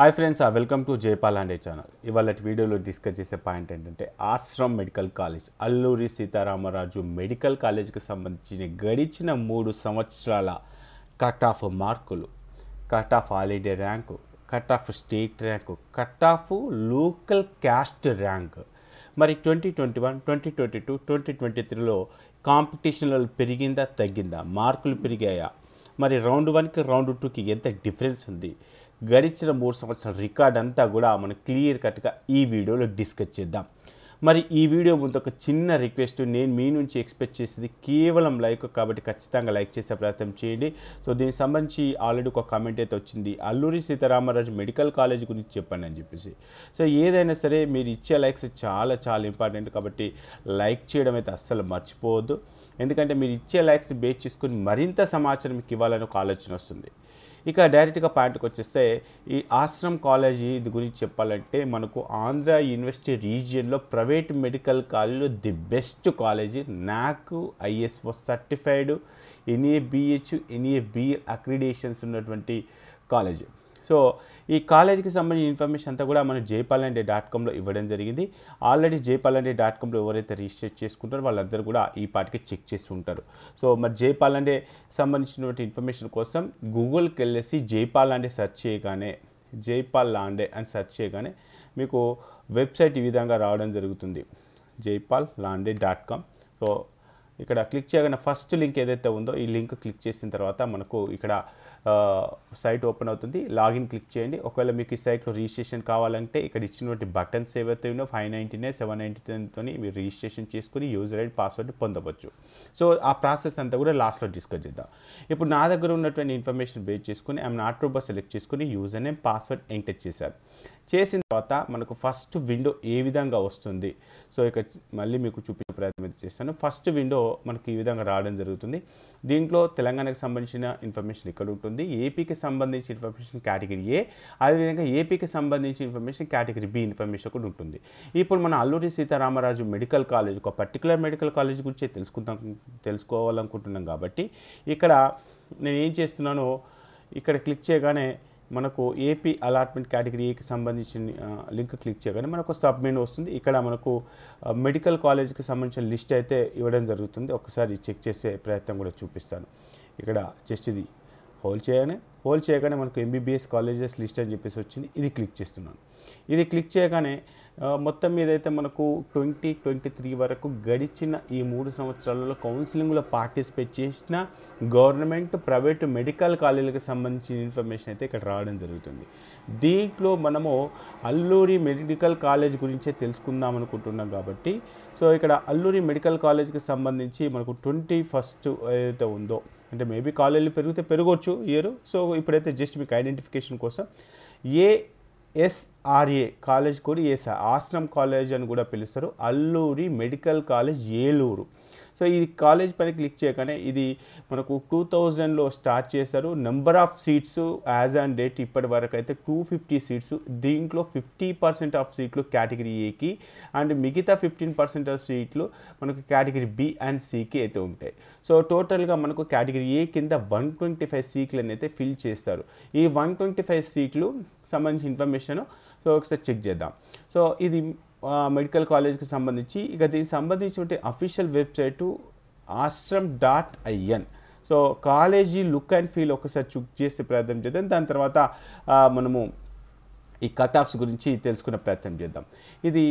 hi friends welcome to Jaipal Lande channel ఇవాళ వీడియోలో discuss చేసే పాయింట్ ఏంటంటే ASRAM medical college Alluri Sitaramaraju medical కాలేజ్కి సంబంధించిన గడిచిన మూడు సంవత్సరాల కట్ ఆఫ్ మార్కులు cut off all India rank cut off state rank cut off local caste rank మరి twenty twenty one twenty twenty two twenty twenty త్రీలో కాంపిటీషన్లో పెరిగిందా తగ్గిందా మార్కులు పెరిగాయా మరి రౌండ్ వన్కి రౌండ్ టూకి ఎంత డిఫరెన్స్ ఉంది గడిచిన మూడు సంవత్సరాల రికార్డ్ అంతా కూడా మనం క్లియర్ కట్గా ఈ వీడియోలో డిస్కస్ చేద్దాం మరి ఈ వీడియో ముందు ఒక చిన్న రిక్వెస్ట్ నేను మీ నుంచి ఎక్స్పెక్ట్ చేసేది కేవలం లైక్ కాబట్టి ఖచ్చితంగా లైక్ చేసే ప్రయత్నం చేయండి సో దీనికి సంబంధించి ఆల్రెడీ ఒక కామెంట్ అయితే వచ్చింది అల్లూరి సీతారామరాజు మెడికల్ కాలేజ్ గురించి చెప్పండి అని చెప్పేసి సో ఏదైనా సరే మీరు ఇచ్చే లైక్స్ చాలా చాలా ఇంపార్టెంట్ కాబట్టి లైక్ చేయడం అయితే అస్సలు మర్చిపోవద్దు ఎందుకంటే మీరు ఇచ్చే లైక్స్ని బేస్ చేసుకుని మరింత సమాచారం మీకు ఇవ్వాలని ఒక ఆలోచన వస్తుంది ఇక డైరెక్ట్గా పాయింట్కి వచ్చేస్తే ఈ ఆశ్రమ్ కాలేజీ ఇది గురించి చెప్పాలంటే మనకు ఆంధ్ర యూనివర్సిటీ రీజియన్లో ప్రైవేట్ మెడికల్ కాలేజీలో ది బెస్ట్ కాలేజీ నాకు ISO certified NABH BA accreditations ఉన్నటువంటి కాలేజీ సో ఈ కాలేజీకి సంబంధించిన ఇన్ఫర్మేషన్ అంతా కూడా మనం జయపాలండే డాట్ కామ్లో ఇవ్వడం జరిగింది ఆల్రెడీ జయపాలండే డాట్ కామ్లో ఎవరైతే రిజిస్టర్ చేసుకుంటారో వాళ్ళందరూ కూడా ఈ పాటికి చెక్ చేసి ఉంటారు సో మరి జయపాలండే సంబంధించినటువంటి ఇన్ఫర్మేషన్ కోసం గూగుల్కి వెళ్ళేసి జైపాలండే సెర్చ్ చేయగానే జైపాల్ లాండే అని సెర్చ్ చేయగానే మీకు వెబ్సైట్ ఈ విధంగా రావడం జరుగుతుంది Jaipal Lande dot com so ఇక్కడ క్లిక్ చేయగానే ఫస్ట్ లింక్ ఏదైతే ఉందో ఈ లింక్ క్లిక్ చేసిన తర్వాత మనకు ఇక్కడ సైట్ ఓపెన్ అవుతుంది లాగిన్ క్లిక్ చేయండి ఒకవేళ మీకు ఈ సైట్లో రిజిస్ట్రేషన్ కావాలంటే ఇక్కడ ఇచ్చినటువంటి బటన్స్ ఏవైతే ఉన్నాయో five ninety nine seven ninety నైన్తో మీరు రిజిస్ట్రేషన్ చేసుకుని యూజర్ ఐడి పాస్వర్డ్ పొందవచ్చు సో ఆ ప్రాసెస్ అంతా కూడా లాస్ట్లో డిస్కస్ చేద్దాం ఇప్పుడు నా దగ్గర ఉన్నటువంటి ఇన్ఫర్మేషన్ బేస్ చేసుకుని ఆమె నాట్ సెలెక్ట్ చేసుకుని యూజర్ నేమ్ పాస్వర్డ్ ఎంటర్ చేశారు చేసిన తర్వాత మనకు ఫస్ట్ విండో ఏ విధంగా వస్తుంది సో ఇక మళ్ళీ మీకు చూపించే ప్రయత్నం అయితే చేస్తాను ఫస్ట్ విండో మనకి ఈ విధంగా రావడం జరుగుతుంది దీంట్లో తెలంగాణకు సంబంధించిన ఇన్ఫర్మేషన్ ఇక్కడ ఉంటుంది ఏపీకి సంబంధించిన ఇన్ఫర్మేషన్ కేటగిరీ ఏ అదేవిధంగా ఏపీకి సంబంధించిన ఇన్ఫర్మేషన్ కేటగిరీ బి ఇన్ఫర్మేషన్ కూడా ఉంటుంది ఇప్పుడు మన అల్లూరి సీతారామరాజు మెడికల్ కాలేజ్ ఒక పర్టికులర్ మెడికల్ కాలేజ్ గురించి తెలుసుకుందాం తెలుసుకోవాలనుకుంటున్నాం కాబట్టి ఇక్కడ నేను ఏం చేస్తున్నానో ఇక్కడ క్లిక్ చేయగానే మనకు ఏపీ అలాట్మెంట్ కేటగిరీకి సంబంధించిన లింక్ క్లిక్ చేయగానే మనకు సబ్మిట్ వస్తుంది ఇక్కడ మనకు మెడికల్ కాలేజ్కి సంబంధించిన లిస్ట్ అయితే ఇవ్వడం జరుగుతుంది ఒకసారి చెక్ చేసే ప్రయత్నం కూడా చూపిస్తాను ఇక్కడ జస్ట్ ఇది హోల్ చేయగానే హోల్ చేయగానే మనకు ఎంబీబీఎస్ కాలేజెస్ లిస్ట్ అని చెప్పేసి వచ్చింది ఇది క్లిక్ చేస్తున్నాను ఇది క్లిక్ చేయగానే మొత్తం మీదైతే మనకు ట్వంటీ ట్వంటీ త్రీ వరకు గడిచిన ఈ మూడు సంవత్సరాలలో కౌన్సిలింగ్లో పార్టిసిపేట్ చేసిన గవర్నమెంట్ ప్రైవేటు మెడికల్ కాలేజీలకు సంబంధించిన ఇన్ఫర్మేషన్ అయితే ఇక్కడ రావడం జరుగుతుంది దీంట్లో మనము అల్లూరి మెడికల్ కాలేజ్ గురించే తెలుసుకుందాం అనుకుంటున్నాం కాబట్టి సో ఇక్కడ అల్లూరి మెడికల్ కాలేజ్కి సంబంధించి మనకు ట్వంటీ ఫస్ట్ ఏదైతే ఉందో అంటే మేబీ కాలేజీలు పెరిగితే పెరగవచ్చు ఇయర్ సో ఇప్పుడైతే జస్ట్ మీకు ఐడెంటిఫికేషన్ కోసం ఏ ఎస్ఆర్ఏ కాలేజ్ కూడా ఏసార్ ఆశ్రమ్ కాలేజ్ అని కూడా పిలుస్తారు Alluri medical college Eluru so ఈ కాలేజ్ పైన క్లిక్ చేయగానే ఇది మనకు టూ థౌజండ్లో స్టార్ట్ చేశారు number of seats as and date ఇప్పటి వరకు అయితే టూ ఫిఫ్టీ సీట్స్ దీంట్లో ఫిఫ్టీ పర్సెంట్ ఆఫ్ సీట్లు కేటగిరీ ఏకి అండ్ మిగతా ఫిఫ్టీన్ పర్సెంట్ ఆఫ్ సీట్లు మనకు కేటగిరీ బి అండ్ సికి అయితే ఉంటాయి సో టోటల్గా మనకు కేటగిరీ ఏ కింద వన్ ట్వంటీ ఫైవ్ సీట్లను అయితే ఫిల్ చేస్తారు ఈ వన్ ట్వంటీ ఫైవ్ సీట్లు సంబంధించిన ఇన్ఫర్మేషన్ సో ఒకసారి చెక్ చేద్దాం సో ఇది మెడికల్ కాలేజ్కి సంబంధించి ఇక దీనికి సంబంధించినటువంటి official website ASRAM dot in so college look and feel ఒకసారి చెక్ చేసి ప్రయత్నం చేద్దాం దాని తర్వాత మనము ఈ కట్ ఆఫ్స్ గురించి తెలుసుకునే ప్రయత్నం చేద్దాం ఇది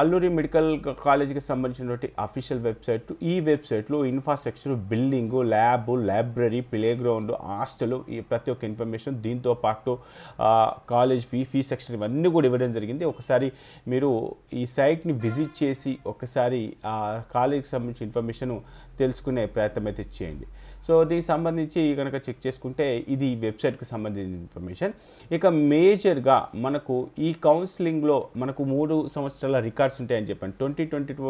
అల్లూరి మెడికల్ కాలేజీకి సంబంధించినటువంటి అఫీషియల్ వెబ్సైట్ ఈ వెబ్సైట్లో infrastructure building lab library play ground hostel ఈ ప్రతి ఒక్క ఇన్ఫర్మేషన్ దీంతో పాటు కాలేజ్ ఫీ ఫీ సెక్షన్ ఇవన్నీ కూడా ఇవ్వడం జరిగింది ఒకసారి మీరు ఈ సైట్ని విజిట్ చేసి ఒకసారి ఆ కాలేజీకి సంబంధించిన ఇన్ఫర్మేషన్ తెలుసుకునే ప్రయత్నం అయితే చేయండి సో దీనికి సంబంధించి కనుక చెక్ చేసుకుంటే ఇది వెబ్సైట్కి సంబంధించిన ఇన్ఫర్మేషన్ ఇక మేజర్గా మనకు ఈ కౌన్సిలింగ్లో మనకు మూడు సంవత్సరాల రికార్డ్స్ ఉంటాయని చెప్పాను twenty twenty two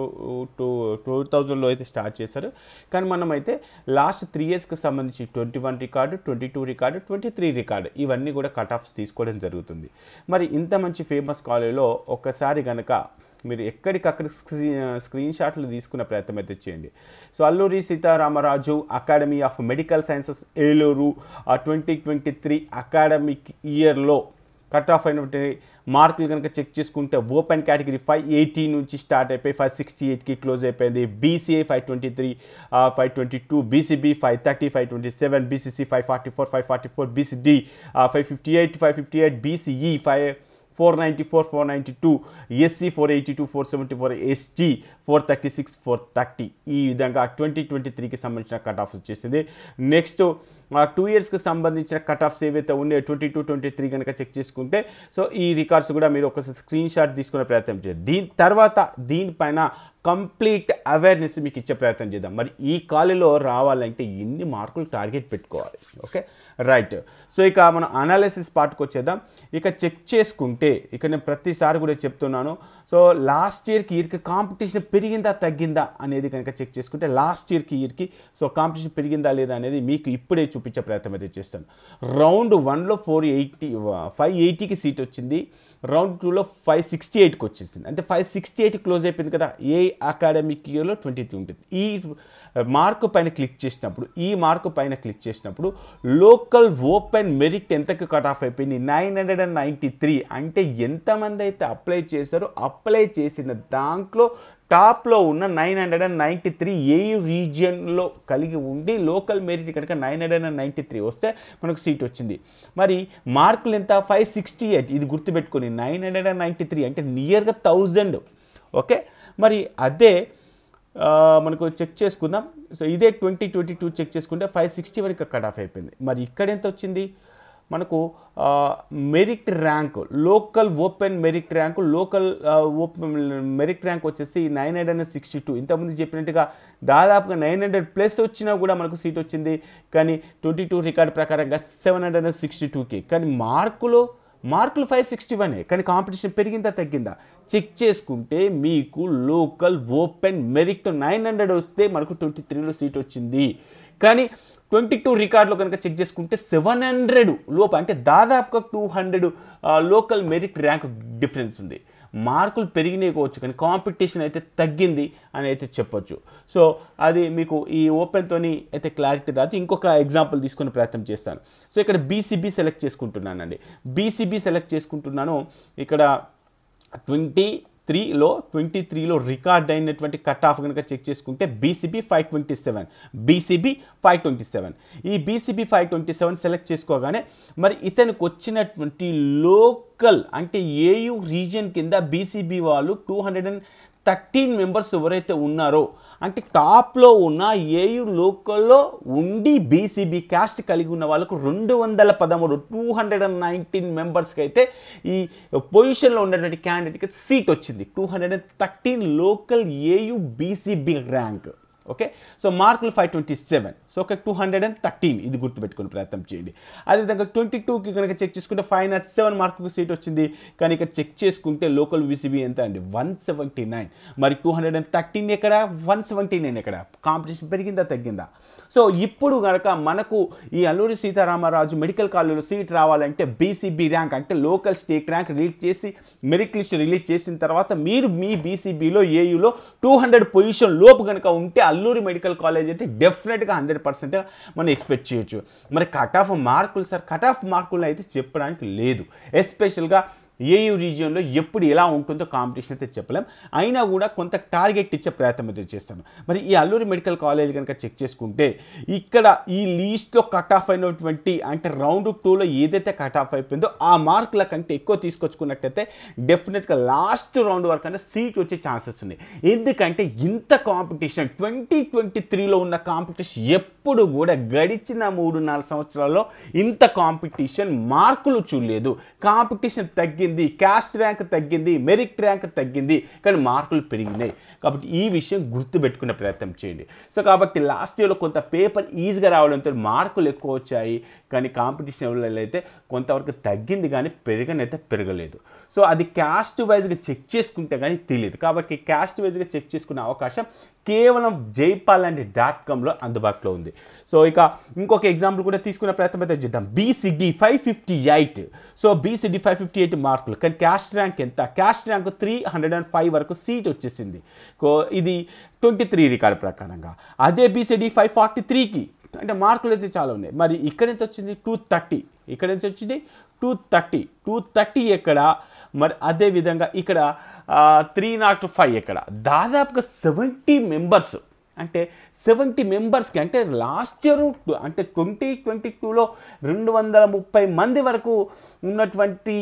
two two థౌజండ్లో అయితే స్టార్ట్ చేశారు కానీ మనం అయితే లాస్ట్ త్రీ ఇయర్స్కి సంబంధించి twenty one record twenty two record twenty three record ఇవన్నీ కూడా కట్ ఆఫ్స్ తీసుకోవడం జరుగుతుంది మరి ఇంత మంచి ఫేమస్ కాలేజ్లో ఒక్కసారి కనుక మీరు ఎక్కడికక్కడ స్క్రీన్ స్క్రీన్ షాట్లు తీసుకున్న ప్రయత్నం అయితే చేయండి so Alluri Sitaramaraju academy of medical sciences Eluru twenty twenty three academic ఇయర్లో కట్ ఆఫ్ అయినటువంటి మార్కులు కనుక చెక్ చేసుకుంటే ఓపెన్ కేటగిరీ ఫైవ్ ఎయిటీ నుంచి స్టార్ట్ అయిపోయి ఫైవ్ సిక్స్టీ ఎయిట్కి క్లోజ్ అయిపోయింది BCA five twenty three five twenty two BCB five thirty five twenty seven BCC five forty four five forty four BCD five fifty eight five fifty eight BCE five four ninety four four ninety two SC four eighty two four seventy four ST four thirty six four thirty ఈ విధంగా twenty twenty త్రీకి సంబంధించిన cut off వచ్చేసింది next two ఇయర్స్కి సంబంధించిన cut offs ఏవైతే ఉన్నాయో twenty two twenty three కనుక చెక్ చేసుకుంటే సో ఈ రికార్డ్స్ కూడా మీరు ఒకసారి స్క్రీన్ షాట్ తీసుకునే ప్రయత్నం చేయండి దీని తర్వాత దీనిపైన కంప్లీట్ అవేర్నెస్ మీకు ఇచ్చే ప్రయత్నం చేద్దాం మరి ఈ కాలేలో రావాలంటే ఎన్ని మార్కులు టార్గెట్ పెట్టుకోవాలి ఓకే రైట్ సో ఇక మనం అనాలిసిస్ పార్ట్కి వచ్చేద్దాం ఇక చెక్ చేసుకుంటే ఇక నేను ప్రతిసారి కూడా చెప్తున్నాను సో లాస్ట్ ఇయర్కి ఇయర్కి కాంపిటీషన్ పెరిగిందా తగ్గిందా అనేది కనుక చెక్ చేసుకుంటే లాస్ట్ ఇయర్కి ఇయర్కి సో కాంపిటీషన్ పెరిగిందా లేదా అనేది మీకు ఇప్పుడే చూపించే ప్రయత్నం అయితే చేస్తాను రౌండ్ వన్లో ఫోర్ ఎయిటీ ఫైవ్ ఎయిటీకి సీట్ వచ్చింది రౌండ్ టూలో ఫైవ్ సిక్స్టీ ఎయిట్కి వచ్చేసింది అంటే ఫైవ్ సిక్స్టీ ఎయిట్ క్లోజ్ అయిపోయింది కదా ఏ అకాడమిక్ ఇయర్లో ట్వంటీ త్రీ ఉంటుంది ఈ మార్క్ పైన క్లిక్ చేసినప్పుడు ఈ మార్క్ పైన క్లిక్ చేసినప్పుడు లోకల్ ఓపెన్ మెరిట్ ఎంతకు కట్ ఆఫ్ అయిపోయింది nine hundred and ninety three అంటే ఎంతమంది అయితే అప్లై చేశారో అప్లై చేసిన దాంట్లో టాప్లో ఉన్న nine hundred and ninety three ఏ రీజియన్లో కలిగి ఉండి లోకల్ మెరిట్ కనుక nine hundred and ninety three వస్తే మనకు సీట్ వచ్చింది మరి మార్కులు ఎంత ఫైవ్ సిక్స్టీ ఎయిట్ ఇది గుర్తుపెట్టుకొని nine hundred and ninety three అంటే నియర్గా థౌజండ్ ఓకే మరి అదే మనకు చెక్ చేసుకుందాం సో ఇదే ట్వంటీ ట్వంటీ టూ చెక్ చేసుకుంటే ఫైవ్ సిక్స్టీ వరకు కట్ ఆఫ్ అయిపోయింది మరి ఇక్కడ ఎంత వచ్చింది మనకు merit rank local open merit rank local open merit rank వచ్చేసి nine hundred and sixty two ఇంతకుముందు చెప్పినట్టుగా దాదాపుగా నైన్ హండ్రెడ్ ప్లస్ వచ్చినా కూడా మనకు సీట్ వచ్చింది కానీ ట్వంటీ టూ రికార్డ్ ప్రకారంగా సెవెన్ హండ్రెడ్ అండ్ సిక్స్టీ టూకి కానీ మార్కులు మార్కులు ఫైవ్ సిక్స్టీ వన్ కానీ కాంపిటీషన్ పెరిగిందా తగ్గిందా చెక్ చేసుకుంటే మీకు local open merit nine hundred వస్తే మనకు ట్వంటీ త్రీలో సీట్ వచ్చింది కానీ ట్వంటీ టూ రికార్డులో కనుక చెక్ చేసుకుంటే సెవెన్ హండ్రెడ్ లోపు అంటే దాదాపుగా two hundred local merit rank difference ఉంది మార్కులు పెరిగినాయి కావచ్చు కానీ కాంపిటీషన్ అయితే తగ్గింది అని అయితే చెప్పొచ్చు సో అది మీకు ఈ ఓపెన్తోని అయితే క్లారిటీ రాదు ఇంకొక ఎగ్జాంపుల్ తీసుకునే ప్రయత్నం చేస్తాను సో ఇక్కడ బీసీబీ సెలెక్ట్ చేసుకుంటున్నానండి బీసీబీ సెలెక్ట్ చేసుకుంటున్నాను ఇక్కడ ట్వంటీ త్రీలో ట్వంటీ త్రీలో రికార్డ్ అయినటువంటి కట్ ఆఫ్ కనుక చెక్ చేసుకుంటే BCB five twenty seven BCB five twenty seven ఈ BCB five twenty seven select చేసుకోగానే మరి ఇతనికి వచ్చినటువంటి లోకల్ అంటే ఏయు రీజియన్ కింద బీసీబీ వాళ్ళు two hundred and thirteen members ఎవరైతే ఉన్నారో అంటే టాప్లో ఉన్న ఏయు లోకల్లో ఉండి బీసీబీ క్యాస్ట్ కలిగి ఉన్న వాళ్ళకు రెండు వందల పదమూడు టూ హండ్రెడ్ అండ్ నైన్టీన్ మెంబర్స్కి అయితే ఈ పొజిషన్లో ఉన్నటువంటి క్యాండిడేట్కి సీట్ వచ్చింది two hundred and thirteen local AU BCB rank okay so మార్కులు ఫైవ్ ట్వంటీ సెవెన్ సో ఒక టూ హండ్రెడ్ అండ్ థర్టీన్ ఇది గుర్తుపెట్టుకుని ప్రయత్నం చేయండి అదేవిధంగా ట్వంటీ టూకి కనుక చెక్ చేసుకుంటే five nought seven mark seat వచ్చింది కానీ ఇక్కడ చెక్ చేసుకుంటే లోకల్ బీసీబీ ఎంత అండి వన్ సెవెంటీ నైన్ మరి టూ హండ్రెడ్ అండ్ థర్టీన్ ఎక్కడ వన్ సెవెంటీ నైన్ ఎక్కడ కాంపిటీషన్ పెరిగిందా తగ్గిందా సో ఇప్పుడు కనుక మనకు ఈ అల్లూరి సీతారామరాజు మెడికల్ కాలేజీలో సీట్ రావాలంటే బీసీబీ ర్యాంక్ అంటే లోకల్ స్టేట్ ర్యాంక్ రిలీజ్ చేసి మెరిట్ లిస్ట్ రిలీజ్ చేసిన తర్వాత మీరు మీ బీసీబీలో ఏయూలో టూ హండ్రెడ్ పొజిషన్ లోపు కనుక ఉంటే అల్లూరి మెడికల్ కాలేజ్ అయితే డెఫినెట్గా హండ్రెడ్ పర్సెంట్ మనం ఎక్స్పెక్ట్ చేయొచ్చు మరి కట్ ఆఫ్ మార్కులు సార్ కట్ ఆఫ్ మార్కులు అయితే చెప్పడానికి లేదు ఎస్పెషల్గా ఏయు రీజియన్లో ఎప్పుడు ఎలా ఉంటుందో కాంపిటీషన్ అయితే చెప్పలేం అయినా కూడా కొంత టార్గెట్ ఇచ్చే ప్రయత్నం అయితే చేస్తాను మరి ఈ అల్లూరి మెడికల్ కాలేజ్ కనుక చెక్ చేసుకుంటే ఇక్కడ ఈ లీస్ట్లో కట్ ఆఫ్ అయినటువంటి అంటే రౌండ్ టూలో ఏదైతే కట్ ఆఫ్ అయిపోయిందో ఆ మార్కుల కంటే ఎక్కువ తీసుకొచ్చుకున్నట్టయితే డెఫినెట్గా లాస్ట్ రౌండ్ వరకు అంటే సీట్ వచ్చే ఛాన్సెస్ ఉన్నాయి ఎందుకంటే ఇంత కాంపిటీషన్ ట్వంటీ ట్వంటీ త్రీలో ఉన్న కాంపిటీషన్ ఎప్పుడు ఎప్పుడు కూడా గడిచిన మూడు నాలుగు సంవత్సరాల్లో ఇంత కాంపిటీషన్ మార్కులు చూడలేదు కాంపిటీషన్ తగ్గింది క్యాస్ట్ ర్యాంక్ తగ్గింది మెరిట్ ర్యాంక్ తగ్గింది కానీ మార్కులు పెరిగినాయి కాబట్టి ఈ విషయం గుర్తుపెట్టుకునే ప్రయత్నం చేయండి సో కాబట్టి లాస్ట్ ఇయర్లో కొంత పేపర్ ఈజీగా రావడంతో మార్కులు ఎక్కువ వచ్చాయి కానీ కాంపిటీషన్ అయితే కొంతవరకు తగ్గింది కానీ పెరగనైతే పెరగలేదు సో అది క్యాస్ట్ వైజ్గా చెక్ చేసుకుంటే కానీ తెలియదు కాబట్టి క్యాస్ట్ వైజ్గా చెక్ చేసుకునే అవకాశం కేవలం జైపాల్ అండ్ డాట్ కామ్లో అందుబాటులో ఉంది సో ఇక ఇంకొక ఎగ్జాంపుల్ కూడా తీసుకునే ప్రయత్నం అయితే చేద్దాం BCD five fifty eight so BCD five fifty eight మార్కులు కానీ క్యాష్ ర్యాంక్ ఎంత caste rank three hundred and five వరకు సీట్ వచ్చేసింది ఇది ట్వంటీ త్రీ రికార్డు ప్రకారంగా అదే బీసీడీ ఫైవ్ ఫార్టీ త్రీకి అంటే మార్కులు అయితే చాలా ఉన్నాయి మరి ఇక్కడి నుంచి వచ్చింది టూ థర్టీ ఇక్కడి నుంచి వచ్చింది టూ థర్టీ టూ థర్టీ ఎక్కడ మరి అదేవిధంగా ఇక్కడ త్రీ నాట్ ఫైవ్ ఇక్కడ దాదాపుగా సెవెంటీ మెంబర్స్ అంటే సెవెంటీ మెంబర్స్కి అంటే లాస్ట్ ఇయర్ అంటే ట్వంటీ ట్వంటీ టూలో రెండు వందల ముప్పై మంది వరకు ఉన్నటువంటి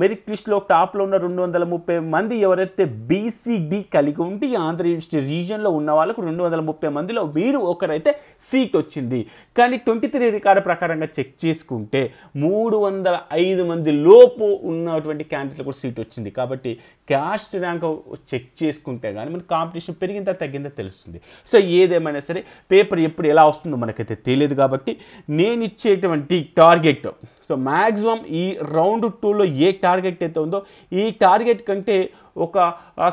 మెరిట్ లిస్ట్లో టాప్లో ఉన్న రెండు వందల ముప్పై మంది ఎవరైతే బీసీడీ కలిగి ఉంటే ఆంధ్ర యూనివర్సిటీ రీజియన్లో ఉన్న వాళ్ళకు రెండు వందల ముప్పై మందిలో మీరు ఒకరైతే సీట్ వచ్చింది కానీ ట్వంటీ త్రీ రికార్డు ప్రకారంగా చెక్ చేసుకుంటే మూడు వందల ఐదు మంది లోపు ఉన్నటువంటి క్యాండిడేట్ కూడా సీట్ వచ్చింది కాబట్టి క్యాస్ట్ ర్యాంక్ చెక్ చేసుకుంటే కానీ మన కాంపిటీషన్ పెరిగిందా తగ్గిందా తెలుస్తుంది సో ఏదే ఏమైనా సరే పేపర్ ఎప్పుడు ఎలా వస్తుందో మనకైతే తెలియదు కాబట్టి నేను ఇచ్చేటువంటి టార్గెట్ సో మ్యాక్సిమం ఈ రౌండ్ టూలో ఏ టార్గెట్ అయితే ఉందో ఈ టార్గెట్ కంటే ఒక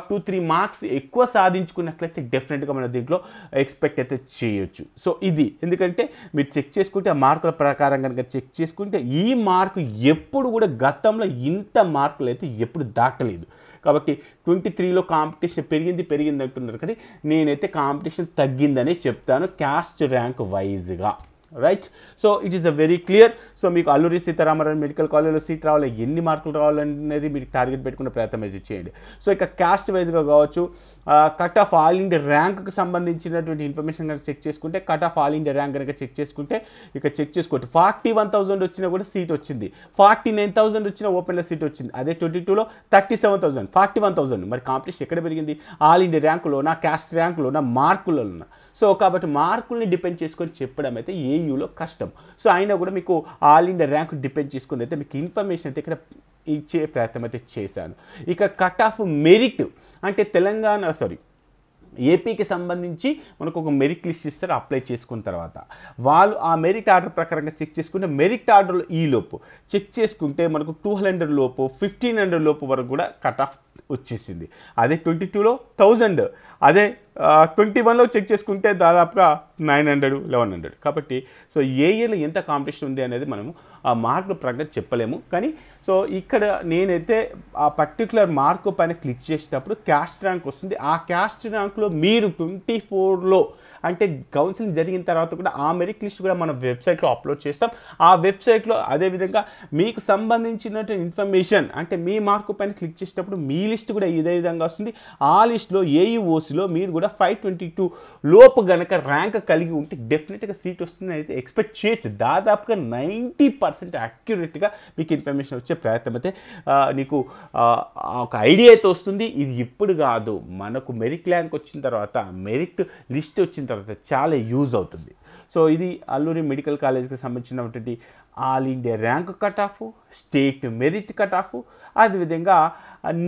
టూ త్రీ మార్క్స్ ఎక్కువ సాధించుకున్నట్లయితే డెఫినెట్గా మన దీంట్లో ఎక్స్పెక్ట్ అయితే చేయొచ్చు సో ఇది ఎందుకంటే మీరు చెక్ చేసుకుంటే ఆ మార్కుల ప్రకారం కనుక చెక్ చేసుకుంటే ఈ మార్కు ఎప్పుడు కూడా గతంలో ఇంత మార్కులు అయితే ఎప్పుడు దాటలేదు కాబట్టి ట్వంటీ త్రీలో కాంపిటీషన్ పెరిగింది పెరిగింది అంటున్నారు కానీ నేనైతే కాంపిటీషన్ తగ్గిందనే చెప్తాను క్యాస్ట్ ర్యాంక్ వైజ్గా right so it is a very clear so మీకు అల్లూరి సీతారామరాజు మెడికల్ కాలేజ్లో సీట్ రావాలి ఎన్ని మార్కులు రావాలనేది మీరు టార్గెట్ పెట్టుకున్న ప్రయత్నం అయితే చేయండి సో ఇక క్యాస్ట్ వైజ్గా కావచ్చు కట్ ఆఫ్ ఆల్ ఇండియా ర్యాంక్కి సంబంధించినటువంటి ఇన్ఫర్మేషన్ కనుక చెక్ చేసుకుంటే cut off all India rank కనుక చెక్ చేసుకుంటే ఇక చెక్ చేసుకోవచ్చు ఫార్టీ వన్ థౌసండ్ వచ్చినా కూడా సీట్ వచ్చింది ఫార్టీ నైన్ థౌసండ్ వచ్చిన ఓపెన్లో సీట్ వచ్చింది అదే ట్వంటీ టూలో thirty seven thousand forty one thousand మరి కాంపిటీషన్ ఎక్కడ పెరిగింది ఆల్ ఇండియా ర్యాంకులో నా క్యాస్ట్ ర్యాంకులో నా మార్కులలో సో కాబట్టి మార్కుల్ని డిపెండ్ చేసుకొని చెప్పడం అయితే ఏయూలో కష్టం సో అయినా కూడా మీకు ఆల్ ఇండియా ర్యాంక్ డిపెండ్ చేసుకుని అయితే మీకు ఇన్ఫర్మేషన్ అయితే ఇక్కడ ఇచ్చే ప్రయత్నం అయితే చేశాను ఇక కట్ ఆఫ్ మెరిట్ అంటే తెలంగాణ సారీ ఏపీకి సంబంధించి మనకు ఒక మెరిట్ లిస్ట్ ఇస్తారు అప్లై చేసుకున్న తర్వాత వాళ్ళు ఆ మెరిట్ ఆర్డర్ ప్రకారంగా చెక్ చేసుకుంటే మెరిట్ ఆర్డర్ ఈ లోపు చెక్ చేసుకుంటే మనకు టూ హండ్రెడ్ లోపు ఫిఫ్టీన్ హండ్రెడ్ లోపు వరకు కూడా కట్ ఆఫ్ వచ్చేసింది అదే ట్వంటీ టూలో థౌజండ్ అదే ట్వంటీ వన్లో చెక్ చేసుకుంటే దాదాపుగా నైన్ హండ్రెడ్ లెవెన్ హండ్రెడ్ కాబట్టి సో ఏ ఇయర్లో ఎంత కాంపిటీషన్ ఉంది అనేది మనము ఆ మార్కులు ప్రకటన చెప్పలేము కానీ సో ఇక్కడ నేనైతే ఆ పర్టికులర్ మార్కు పైన క్లిక్ చేసినప్పుడు క్యాస్ట్ ర్యాంక్ వస్తుంది ఆ క్యాస్ట్ ర్యాంక్లో మీరు ట్వంటీ ఫోర్లో అంటే కౌన్సిలింగ్ జరిగిన తర్వాత కూడా ఆ మెరిట్ లిస్ట్ కూడా మనం వెబ్సైట్లో అప్లోడ్ చేస్తాం ఆ వెబ్సైట్లో అదేవిధంగా మీకు సంబంధించినటువంటి ఇన్ఫర్మేషన్ అంటే మీ మార్కు పైన క్లిక్ చేసినప్పుడు మీ లిస్ట్ కూడా ఇదే విధంగా వస్తుంది ఆ లిస్ట్లో ఏఈఓసిలో e మీరు కూడా ఫైవ్ ట్వంటీ టూ లోపు గనక ర్యాంక్ కలిగి ఉంటే డెఫినెట్గా సీట్ వస్తుందని అయితే ఎక్స్పెక్ట్ చేయొచ్చు దాదాపుగా నైంటీ పర్సెంట్ అక్యురేట్గా మీకు ఇన్ఫర్మేషన్ వచ్చే చేసే ప్రయత్నం అయితే నీకు ఒక ఐడియా అయితే వస్తుంది ఇది ఇప్పుడు కాదు మనకు మెరిట్ ల్యాండ్కి వచ్చిన తర్వాత మెరిట్ లిస్ట్ వచ్చిన తర్వాత చాలా యూజ్ అవుతుంది సో ఇది అల్లూరి మెడికల్ కాలేజ్కి సంబంధించినటువంటి all India rank cut off state merit cut off అదేవిధంగా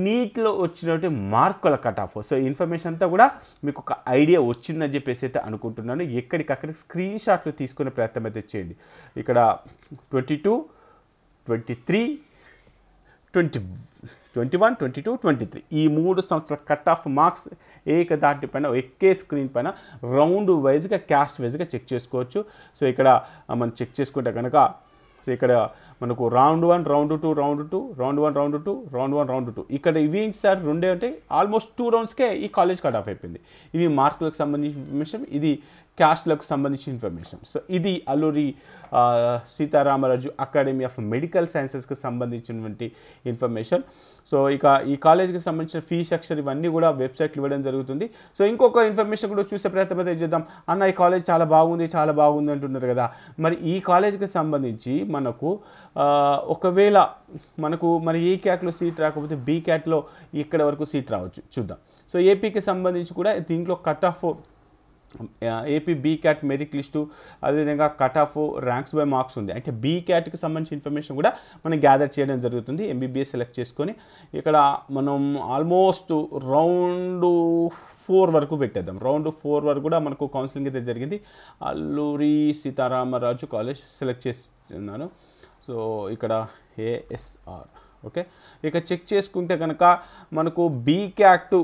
నీట్లో వచ్చినటువంటి మార్కుల కట్ ఆఫ్ సో ఇన్ఫర్మేషన్ అంతా కూడా మీకు ఒక ఐడియా వచ్చిందని చెప్పేసి అయితే అనుకుంటున్నాను ఎక్కడికక్కడికి స్క్రీన్ షాట్లు తీసుకునే ప్రయత్నం అయితే చేయండి ఇక్కడ twenty two twenty three twenty twenty one twenty two twenty three ఈ మూడు సంవత్సరాల కట్ ఆఫ్ మార్క్స్ ఏక దాటి పైన ఎక్కే స్క్రీన్ పైన రౌండ్ వైజ్గా క్యాస్ట్ వైజ్గా చెక్ చేసుకోవచ్చు సో ఇక్కడ మనం చెక్ చేసుకుంటే కనుక సో ఇక్కడ మనకు round one round two round two round one round two round one round two ఇక్కడ ఇవి ఏంటి సార్ రెండే ఉంటాయి ఆల్మోస్ట్ టూ రౌండ్స్కే ఈ కాలేజ్ కట్ ఆఫ్ అయిపోయింది ఇవి మార్కులకు సంబంధించిన విషయం ఇది క్యాస్ట్లకు సంబంధించిన ఇన్ఫర్మేషన్ సో ఇది Alluri Sitaramaraju academy of medical సైన్సెస్కి సంబంధించినటువంటి ఇన్ఫర్మేషన్ సో ఇక ఈ కాలేజ్కి సంబంధించిన ఫీ స్ట్రక్చర్ ఇవన్నీ కూడా వెబ్సైట్లు ఇవ్వడం జరుగుతుంది సో ఇంకొక ఇన్ఫర్మేషన్ కూడా చూసే ప్రయత్నం అయితే చేద్దాం అన్న ఈ కాలేజ్ చాలా బాగుంది చాలా బాగుంది అంటున్నారు కదా మరి ఈ కాలేజ్కి సంబంధించి మనకు ఒకవేళ మనకు మరి ఏ క్యాట్లో సీట్ రాకపోతే బీ క్యాట్లో ఇక్కడ వరకు సీట్ రావచ్చు చూద్దాం సో ఏపీకి సంబంధించి కూడా దీంట్లో cut off AP B cat merit list అదేవిధంగా cut off ranks by marks ఉంది అంటే బీ క్యాట్కి సంబంధించిన ఇన్ఫర్మేషన్ కూడా మనం గ్యాదర్ చేయడం జరుగుతుంది ఎంబీబీఎస్ సెలెక్ట్ చేసుకొని ఇక్కడ మనం ఆల్మోస్ట్ రౌండ్ ఫోర్ వరకు పెట్టేద్దాం రౌండ్ ఫోర్ వరకు కూడా మనకు కౌన్సిలింగ్ అయితే జరిగింది అల్లూరి సీతారామరాజు కాలేజ్ సెలెక్ట్ చేస్తున్నాను సో ఇక్కడ ఏఎస్ఆర్ ఓకే ఇక చెక్ చేసుకుంటే కనుక మనకు B cat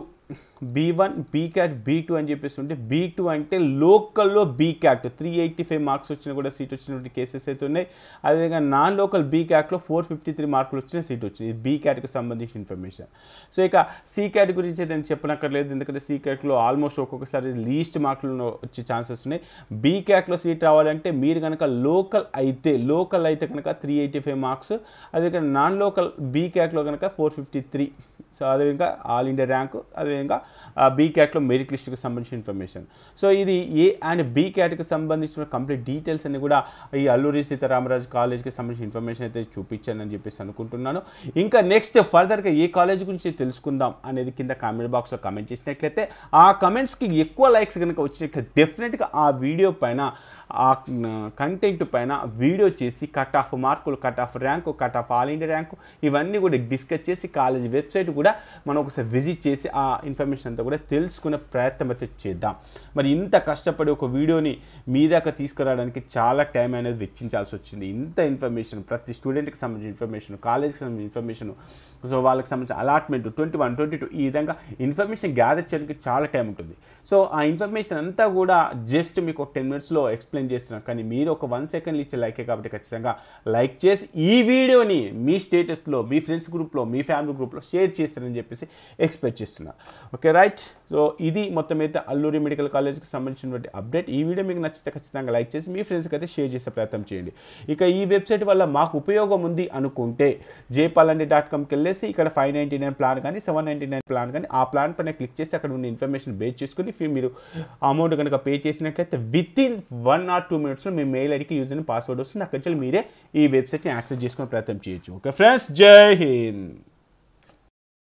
B one B cat B two అని చెప్పేసి ఉంటే బీ టూ అంటే లోకల్లో B cat three eighty five marks వచ్చిన కూడా సీట్ వచ్చినటువంటి కేసెస్ అయితే ఉన్నాయి అదేవిధంగా నాన్ లోకల్ బీ క్యాట్లో ఫోర్ ఫిఫ్టీ త్రీ మార్కులు వచ్చిన సీట్ వచ్చింది ఇది బీ క్యాట్కి సంబంధించిన ఇన్ఫర్మేషన్ సో ఇక సీ క్యాట్ గురించి నేను చెప్పనక్కర్లేదు ఎందుకంటే సి క్యాట్లో ఆల్మోస్ట్ ఒక్కొక్కసారి లీస్ట్ మార్కులు వచ్చే ఛాన్సెస్ ఉన్నాయి బీ క్యాట్లో సీట్ రావాలంటే మీరు కనుక లోకల్ అయితే లోకల్ అయితే కనుక త్రీ ఎయిటీ ఫైవ్ మార్క్స్ అదేవిధంగా నాన్ లోకల్ బీ క్యాట్లో కనుక ఫోర్ ఫిఫ్టీ త్రీ సో అదేవిధంగా ఆల్ ఇండియా ర్యాంకు అదేవిధంగా బీ క్యాట్లో మెరిట్ లిస్టుకు సంబంధించిన ఇన్ఫర్మేషన్ సో ఇది ఏ అండ్ బీ క్యాట్కి సంబంధించిన కంప్లీట్ డీటెయిల్స్ అన్ని కూడా ఈ అల్లూరి సీతారామరాజు కాలేజ్కి సంబంధించిన ఇన్ఫర్మేషన్ అయితే చూపించానని చెప్పేసి అనుకుంటున్నాను ఇంకా నెక్స్ట్ ఫర్దర్గా ఏ కాలేజ్ గురించి తెలుసుకుందాం అనేది కింద కామెంట్ బాక్స్లో కమెంట్ చేసినట్లయితే ఆ కమెంట్స్కి ఎక్కువ లైక్స్ కనుక వచ్చినట్లయితే డెఫినెట్గా ఆ వీడియో పైన ఆ కంటెంట్ పైన వీడియో చేసి కట్ ఆఫ్ మార్కులు cut off rank cut off all India rank ఇవన్నీ కూడా డిస్కస్ చేసి కాలేజ్ వెబ్సైట్ కూడా మనం ఒకసారి విజిట్ చేసి ఆ ఇన్ఫర్మేషన్ అంతా కూడా తెలుసుకునే ప్రయత్నం అయితే చేద్దాం మరి ఇంత కష్టపడి ఒక వీడియోని మీ దాకా తీసుకురావడానికి చాలా టైం అనేది వెచ్చించాల్సి వచ్చింది ఇంత ఇన్ఫర్మేషన్ ప్రతి స్టూడెంట్కి సంబంధించిన ఇన్ఫర్మేషన్ కాలేజ్కి సంబంధించిన ఇన్ఫర్మేషన్ సో వాళ్ళకి సంబంధించిన allotment twenty one twenty two ఈ విధంగా ఇన్ఫర్మేషన్ గ్యాదర్ చేయడానికి చాలా టైం ఉంటుంది సో ఆ ఇన్ఫర్మేషన్ అంతా కూడా జస్ట్ మీకు ఒక టెన్ మినిట్స్లో ఎక్స్ ఎక్స్ప్లెయిన్ చేస్తున్నాను కానీ మీరు ఒక వన్ సెకండ్లు ఇచ్చే లైకే కాబట్టి ఖచ్చితంగా లైక్ చేసి ఈ వీడియోని మీ స్టేటస్లో మీ ఫ్రెండ్స్ గ్రూప్లో మీ ఫ్యామిలీ గ్రూప్లో షేర్ చేస్తారని చెప్పేసి ఎక్స్పెక్ట్ చేస్తున్నాను ఓకే రైట్ సో ఇది మొత్తం అయితే అల్లూరి మెడికల్ కాలేజ్కి సంబంధించినటువంటి అప్డేట్ ఈ వీడియో మీకు నచ్చితే ఖచ్చితంగా లైక్ చేసి మీ ఫ్రెండ్స్కి అయితే షేర్ చేసే ప్రయత్నం చేయండి ఇక ఈ వెబ్సైట్ వల్ల మాకు ఉపయోగం ఉంది అనుకుంటే జేపాలండి డాట్ కామ్కి వెళ్ళేసి ఇక్కడ ఫైవ్ నైంటీ నైన్ ప్లాన్ కానీ సెవెన్ నైంటీ నైన్ ప్లాన్ కానీ ఆ ప్లాన్ పైన క్లిక్ చేసి అక్కడ ఉన్న ఇన్ఫర్మేషన్ బేస్ చేసుకుని ఫీ మీరు అమౌంట్ కనుక పే చేసినట్లయితే with in one or two మినిట్స్లో మీ మెయిల్ ఐడికి యూజ్ అయిన పాస్వర్డ్ వస్తుంది అక్కడి నుంచి మీరే ఈ వెబ్సైట్ని యాక్సెస్ చేసుకునే ప్రయత్నం చేయొచ్చు ఓకే ఫ్రెండ్స్ జై హింద్